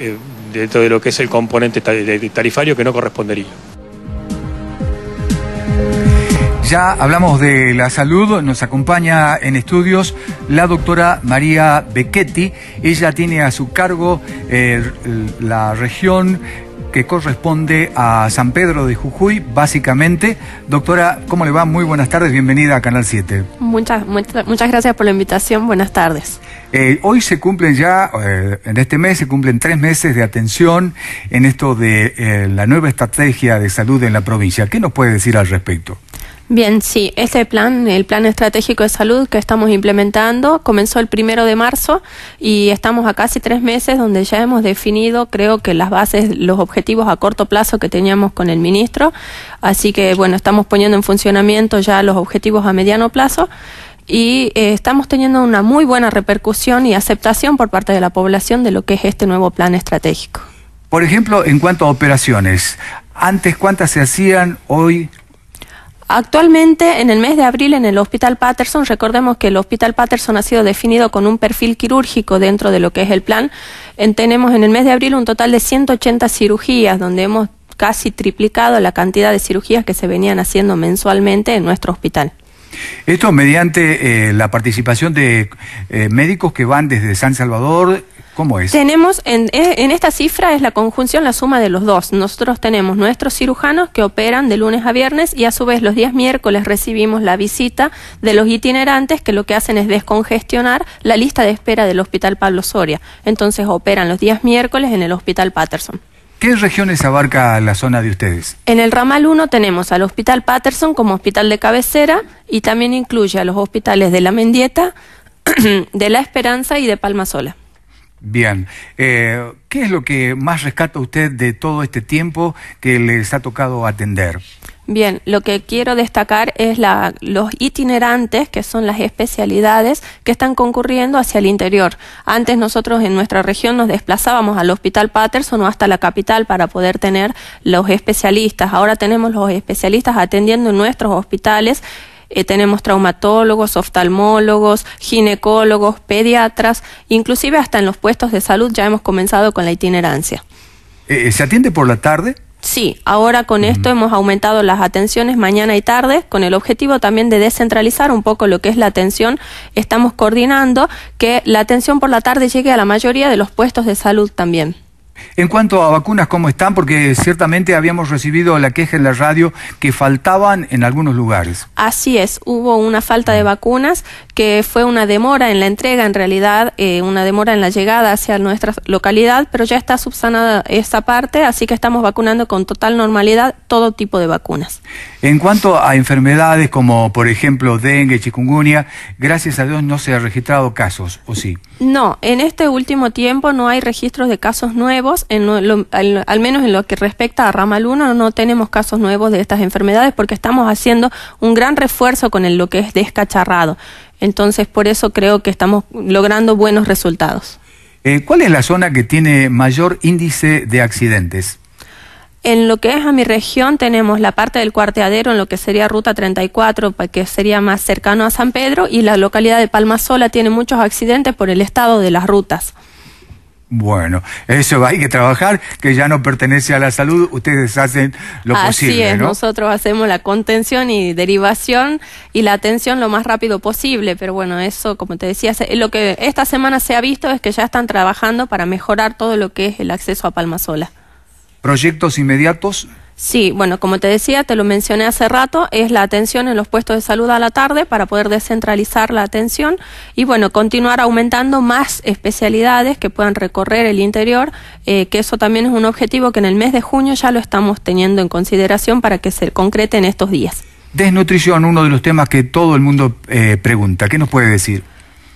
Eh, dentro de lo que es el componente tarifario que no correspondería. Ya hablamos de la salud, nos acompaña en estudios la doctora María Becchetti. Ella tiene a su cargo eh, la región que corresponde a San Pedro de Jujuy, básicamente. Doctora, ¿cómo le va? Muy buenas tardes, bienvenida a Canal 7. Muchas, muchas, gracias por la invitación, buenas tardes. Eh, hoy se cumplen ya, eh, en este mes se cumplen tres meses de atención en esto de eh, la nueva estrategia de salud en la provincia. ¿Qué nos puede decir al respecto? Bien, sí, este plan, el plan estratégico de salud que estamos implementando, comenzó el primero de marzo y estamos a casi tres meses donde ya hemos definido, creo que las bases, los objetivos a corto plazo que teníamos con el ministro. Así que, bueno, estamos poniendo en funcionamiento ya los objetivos a mediano plazo y eh, estamos teniendo una muy buena repercusión y aceptación por parte de la población de lo que es este nuevo plan estratégico. Por ejemplo, en cuanto a operaciones, antes cuántas se hacían, hoy Actualmente, en el mes de abril, en el Hospital Patterson, recordemos que el Hospital Patterson ha sido definido con un perfil quirúrgico dentro de lo que es el plan. tenemos en el mes de abril un total de 180 cirugías, donde hemos casi triplicado la cantidad de cirugías que se venían haciendo mensualmente en nuestro hospital. Esto mediante eh, la participación de eh, médicos que van desde San Salvador, ¿Cómo es? Tenemos, eh, en, esta cifra es la conjunción, la suma de los dos. Nosotros tenemos nuestros cirujanos que operan de lunes a viernes y a su vez los días miércoles recibimos la visita de los itinerantes que lo que hacen es descongestionar la lista de espera del Hospital Pablo Soria. Entonces operan los días miércoles en el Hospital Patterson. ¿Qué regiones abarca la zona de ustedes? En el ramal 1 tenemos al Hospital Patterson como hospital de cabecera y también incluye a los hospitales de La Mendieta, de La Esperanza y de Palma Sola. Bien, eh, ¿qué es lo que más rescata usted de todo este tiempo que les ha tocado atender? Bien, lo que quiero destacar es los itinerantes, que son las especialidades que están concurriendo hacia el interior. Antes nosotros en nuestra región nos desplazábamos al Hospital Patterson o hasta la capital para poder tener los especialistas. Ahora tenemos los especialistas atendiendo en nuestros hospitales. Eh, tenemos traumatólogos, oftalmólogos, ginecólogos, pediatras, inclusive hasta en los puestos de salud ya hemos comenzado con la itinerancia. Eh, eh, ¿Se atiende por la tarde? Sí, ahora con esto hemos aumentado las atenciones mañana y tarde con el objetivo también de descentralizar un poco lo que es la atención. Estamos coordinando que la atención por la tarde llegue a la mayoría de los puestos de salud también. En cuanto a vacunas, ¿cómo están? Porque ciertamente habíamos recibido la queja en la radio que faltaban en algunos lugares. Así es, hubo una falta de ah. vacunas que fue una demora en la entrega, en realidad, eh, una demora en la llegada hacia nuestra localidad, pero ya está subsanada esta parte, así que estamos vacunando con total normalidad todo tipo de vacunas. En cuanto a enfermedades como, por ejemplo, dengue, chikungunya, gracias a Dios no se han registrado casos, ¿o sí? No, en este último tiempo no hay registros de casos nuevos al, menos en lo que respecta a Rama 1, no tenemos casos nuevos de estas enfermedades porque estamos haciendo un gran refuerzo con lo que es descacharrado. Entonces, por eso creo que estamos logrando buenos resultados. Eh, ¿Cuál es la zona que tiene mayor índice de accidentes? En lo que es a mi región tenemos la parte del cuarteadero, en lo que sería Ruta 34, que sería más cercano a San Pedro, y la localidad de Palma Sola tiene muchos accidentes por el estado de las rutas. Bueno, eso hay que trabajar, que ya no pertenece a la salud, ustedes hacen lo posible. Así es, nosotros hacemos la contención y derivación y la atención lo más rápido posible, pero bueno, eso, como te decía, lo que esta semana se ha visto es que ya están trabajando para mejorar todo lo que es el acceso a Palma Sola. ¿Proyectos inmediatos? Sí, bueno, como te decía, te lo mencioné hace rato, es la atención en los puestos de salud a la tarde para poder descentralizar la atención y bueno, continuar aumentando más especialidades que puedan recorrer el interior, eh, que eso también es un objetivo que en el mes de junio ya lo estamos teniendo en consideración para que se concrete en estos días. Desnutrición, uno de los temas que todo el mundo eh, pregunta, ¿qué nos puede decir?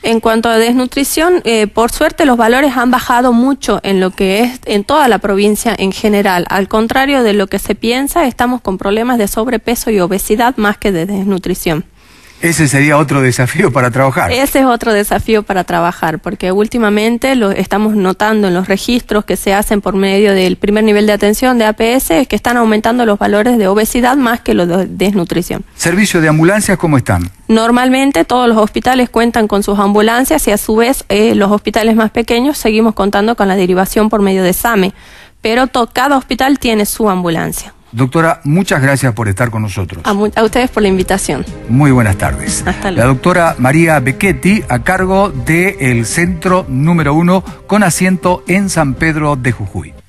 En cuanto a desnutrición, eh, por suerte los valores han bajado mucho en lo que es en toda la provincia en general. Al contrario de lo que se piensa, estamos con problemas de sobrepeso y obesidad más que de desnutrición. Ese sería otro desafío para trabajar. Ese es otro desafío para trabajar, porque últimamente lo estamos notando en los registros que se hacen por medio del primer nivel de atención de APS es que están aumentando los valores de obesidad más que los de desnutrición. ¿Servicio de ambulancias cómo están? Normalmente todos los hospitales cuentan con sus ambulancias y a su vez eh, los hospitales más pequeños seguimos contando con la derivación por medio de SAME, pero cada hospital tiene su ambulancia. Doctora, muchas gracias por estar con nosotros. A, ustedes por la invitación. Muy buenas tardes. Hasta luego. La doctora María Becchetti, a cargo del Centro Número uno con asiento en San Pedro de Jujuy.